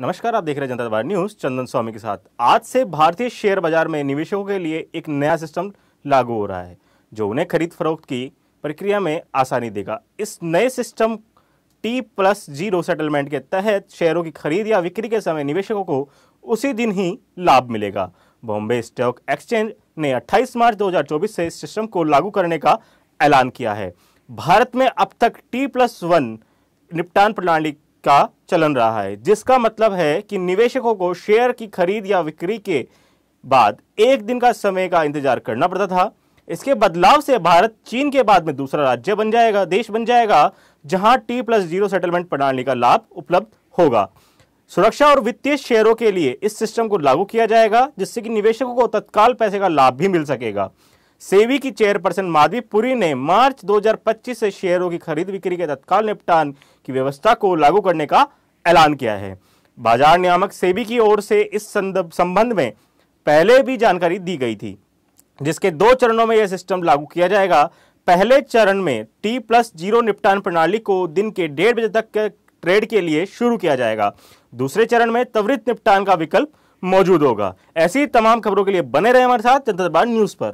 नमस्कार आप देख रहे हैं जनता दरबार न्यूज चंदन स्वामी के साथ आज से भारतीय शेयर बाजार में निवेशकों के लिए एक नया सिस्टम लागू हो रहा है जो उन्हें खरीद फरोख्त की प्रक्रिया में आसानी देगा इस नए system T plus zero settlement के तहत शेयरों की खरीद या बिक्री के समय निवेशकों को उसी दिन ही लाभ मिलेगा बॉम्बे स्टॉक एक्सचेंज ने 28 मार्च 2024 से इस सिस्टम को लागू करने का ऐलान किया है भारत में अब तक टी प्लस वन निपटान प्रणाली का चलन रहा है जिसका मतलब है कि निवेशकों को शेयर की खरीद या बिक्री के बाद एक दिन का समय का इंतजार करना पड़ता था इसके बदलाव से भारत चीन के बाद में दूसरा राज्य बन जाएगा देश बन जाएगा जहां टी प्लस जीरो सेटलमेंट प्रणाली का लाभ उपलब्ध होगा सुरक्षा और वित्तीय शेयरों के लिए इस सिस्टम को लागू किया जाएगा जिससे कि निवेशकों को तत्काल पैसे का लाभ भी मिल सकेगा सेवी की चेयरपर्सन माधवी पुरी ने मार्च 2025 से शेयरों की खरीद बिक्री के तत्काल निपटान की व्यवस्था को लागू करने का ऐलान किया है बाजार नियामक सेबी की ओर से इस संबंध में पहले भी जानकारी दी गई थी जिसके दो चरणों में यह सिस्टम लागू किया जाएगा पहले चरण में टी प्लस जीरो निपटान प्रणाली को दिन के डेढ़ बजे तक के ट्रेड के लिए शुरू किया जाएगा दूसरे चरण में त्वरित निपटान का विकल्प मौजूद होगा ऐसी तमाम खबरों के लिए बने रहे हमारे साथ जनता न्यूज़ पर